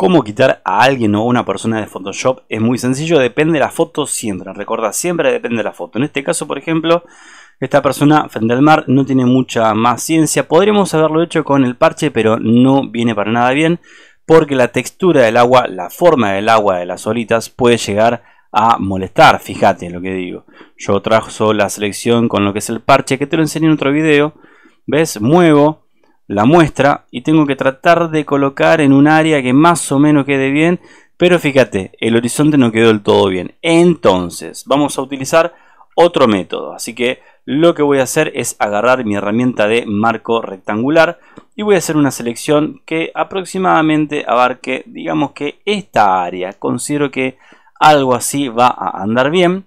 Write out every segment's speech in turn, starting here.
Cómo quitar a alguien o a una persona de Photoshop es muy sencillo, depende de la foto siempre. Recuerda, siempre depende de la foto. En este caso, por ejemplo, esta persona frente al mar no tiene mucha más ciencia. Podríamos haberlo hecho con el parche, pero no viene para nada bien porque la textura del agua, la forma del agua de las olitas puede llegar a molestar. Fíjate lo que digo. Yo trazo la selección con lo que es el parche que te lo enseñé en otro video. ¿Ves? Muevo la muestra y tengo que tratar de colocar en un área que más o menos quede bien, pero fíjate, el horizonte no quedó del todo bien. Entonces, vamos a utilizar otro método, así que lo que voy a hacer es agarrar mi herramienta de marco rectangular y voy a hacer una selección que aproximadamente abarque, digamos que esta área. Considero que algo así va a andar bien.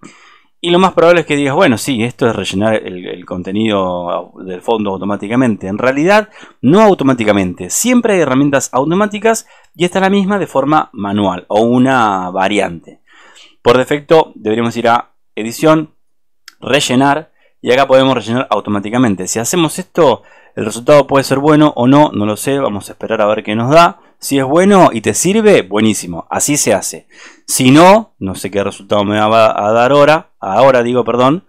Y lo más probable es que digas, bueno, sí, esto es rellenar el, contenido del fondo automáticamente. En realidad, no automáticamente. Siempre hay herramientas automáticas y esta la misma de forma manual o una variante. Por defecto, deberíamos ir a edición, rellenar y acá podemos rellenar automáticamente. Si hacemos esto, el resultado puede ser bueno o no, no lo sé, vamos a esperar a ver qué nos da. Si es bueno y te sirve, buenísimo, así se hace. Si no, no sé qué resultado me va a dar ahora, ahora digo, perdón.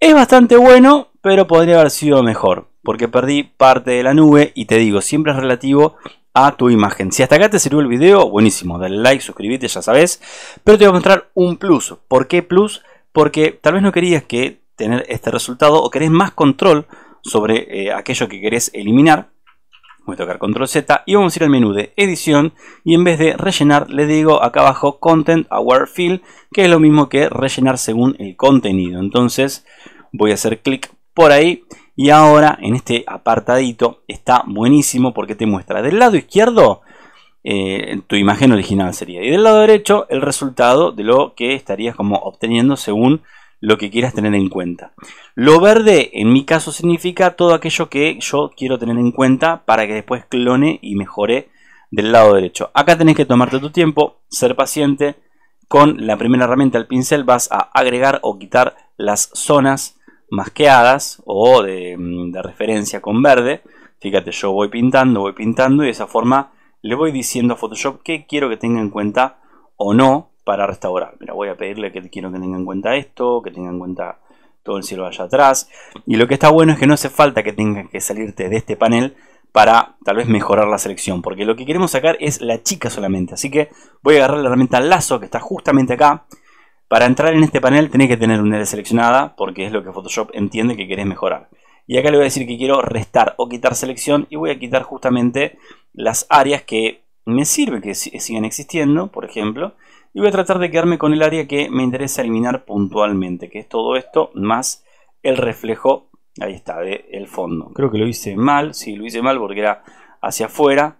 Es bastante bueno, pero podría haber sido mejor, porque perdí parte de la nube y te digo, siempre es relativo a tu imagen. Si hasta acá te sirvió el video, buenísimo, dale like, suscríbete, ya sabes, pero te voy a mostrar un plus. ¿Por qué plus? Porque tal vez no querías que tener este resultado o querés más control sobre eh, aquello que querés eliminar voy a tocar control Z y vamos a ir al menú de edición y en vez de rellenar le digo acá abajo content aware field que es lo mismo que rellenar según el contenido entonces voy a hacer clic por ahí y ahora en este apartadito está buenísimo porque te muestra del lado izquierdo eh, tu imagen original sería y del lado derecho el resultado de lo que estarías como obteniendo según lo que quieras tener en cuenta. Lo verde, en mi caso, significa todo aquello que yo quiero tener en cuenta para que después clone y mejore del lado derecho. Acá tenés que tomarte tu tiempo, ser paciente. Con la primera herramienta, el pincel, vas a agregar o quitar las zonas masqueadas o de, mm, referencia con verde. Fíjate, yo voy pintando, voy pintando y de esa forma le voy diciendo a Photoshop que quiero que tenga en cuenta o no para restaurar. Mira, voy a pedirle que quiero que tenga en cuenta esto, que tenga en cuenta todo el cielo allá atrás. Y lo que está bueno es que no hace falta que tengas que salirte de este panel para tal vez mejorar la selección, porque lo que queremos sacar es la chica solamente. Así que voy a agarrar la herramienta lazo que está justamente acá. Para entrar en este panel tenés que tener una área seleccionada, porque es lo que Photoshop entiende que querés mejorar. Y acá le voy a decir que quiero restar o quitar selección y voy a quitar justamente las áreas que me sirve que sigan existiendo, por ejemplo, y voy a tratar de quedarme con el área que me interesa eliminar puntualmente, que es todo esto más el reflejo, ahí está, del fondo. Creo que lo hice mal, sí, lo hice mal porque era hacia afuera.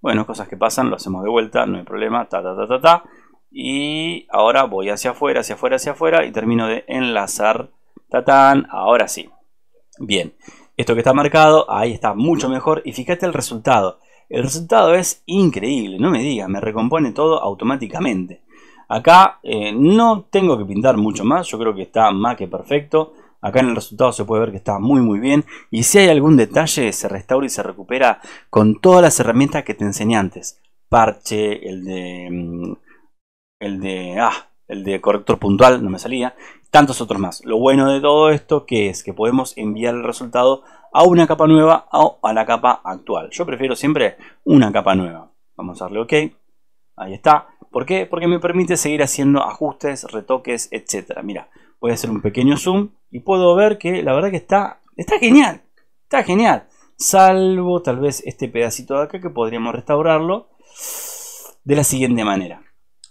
Bueno, cosas que pasan, lo hacemos de vuelta, no hay problema, ta, ta, ta, ta, ta. Y ahora voy hacia afuera, hacia afuera, hacia afuera y termino de enlazar, tatán, ahora sí. Bien, esto que está marcado, ahí está mucho mejor y fíjate el resultado el resultado es increíble, no me digas, me recompone todo automáticamente. Acá eh, no tengo que pintar mucho más, yo creo que está más que perfecto. Acá en el resultado se puede ver que está muy muy bien y si hay algún detalle se restaura y se recupera con todas las herramientas que te enseñé antes. Parche, el de... Mm, el de... ah, el de corrector puntual, no me salía, tantos otros más. Lo bueno de todo esto que es que podemos enviar el resultado a una capa nueva o a la capa actual. Yo prefiero siempre una capa nueva. Vamos a darle OK. Ahí está. ¿Por qué? Porque me permite seguir haciendo ajustes, retoques, etc. Mira, voy a hacer un pequeño zoom y puedo ver que la verdad que está, está genial. Está genial. Salvo tal vez este pedacito de acá que podríamos restaurarlo de la siguiente manera.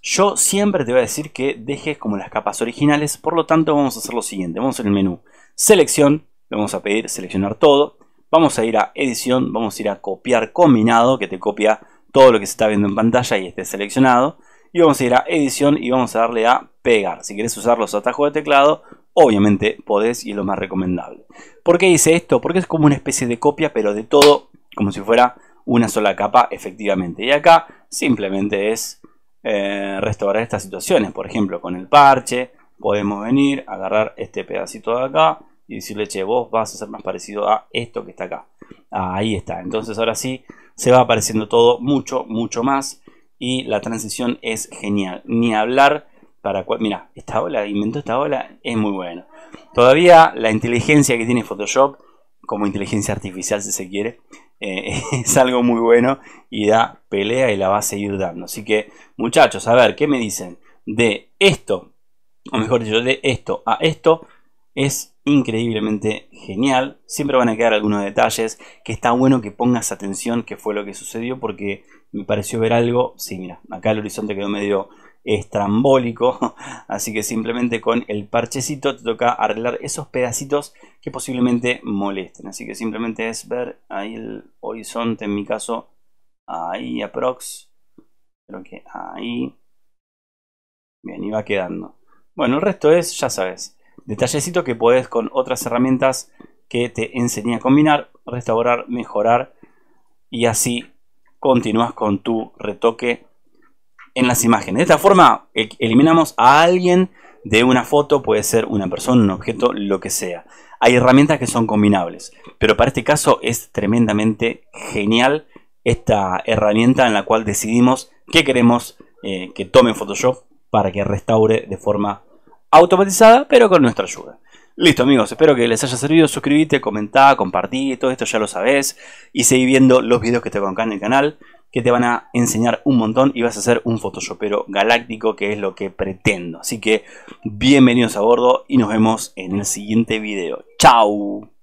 Yo siempre te voy a decir que dejes como las capas originales, por lo tanto vamos a hacer lo siguiente. Vamos en el menú Selección, vamos a pedir seleccionar todo. Vamos a ir a edición, vamos a ir a copiar combinado, que te copia todo lo que se está viendo en pantalla y esté seleccionado. Y vamos a ir a edición y vamos a darle a pegar. Si querés usar los atajos de teclado, obviamente podés y es lo más recomendable. ¿Por qué hice esto? Porque es como una especie de copia, pero de todo, como si fuera una sola capa efectivamente. Y acá simplemente es eh, restaurar estas situaciones. Por ejemplo, con el parche podemos venir, agarrar este pedacito de acá, y decirle, che, vos vas a ser más parecido a esto que está acá. Ah, ahí está. Entonces ahora sí se va apareciendo todo mucho, mucho más. Y la transición es genial. Ni hablar para cual... Mira, esta ola, inventó esta ola, es muy bueno. Todavía la inteligencia que tiene Photoshop, como inteligencia artificial si se quiere, eh, es algo muy bueno y da pelea y la va a seguir dando. Así que muchachos, a ver, ¿qué me dicen? De esto, o mejor dicho, de esto a esto, es increíblemente genial. Siempre van a quedar algunos detalles que está bueno que pongas atención que fue lo que sucedió porque me pareció ver algo. Sí, mira, acá el horizonte quedó medio estrambólico, así que simplemente con el parchecito te toca arreglar esos pedacitos que posiblemente molesten. Así que simplemente es ver ahí el horizonte, en mi caso, ahí aprox, creo que ahí. Bien, y va quedando. Bueno, el resto es, ya sabes, Detallecito que puedes con otras herramientas que te enseñé a combinar, restaurar, mejorar y así continúas con tu retoque en las imágenes. De esta forma eliminamos a alguien de una foto, puede ser una persona, un objeto, lo que sea. Hay herramientas que son combinables, pero para este caso es tremendamente genial esta herramienta en la cual decidimos qué queremos eh, que tome Photoshop para que restaure de forma automatizada, pero con nuestra ayuda. Listo amigos, espero que les haya servido, suscribite, comentá, compartí, todo esto ya lo sabés y seguí viendo los videos que tengo acá en el canal que te van a enseñar un montón y vas a ser un photoshopero galáctico que es lo que pretendo. Así que bienvenidos a bordo y nos vemos en el siguiente video. ¡Chao!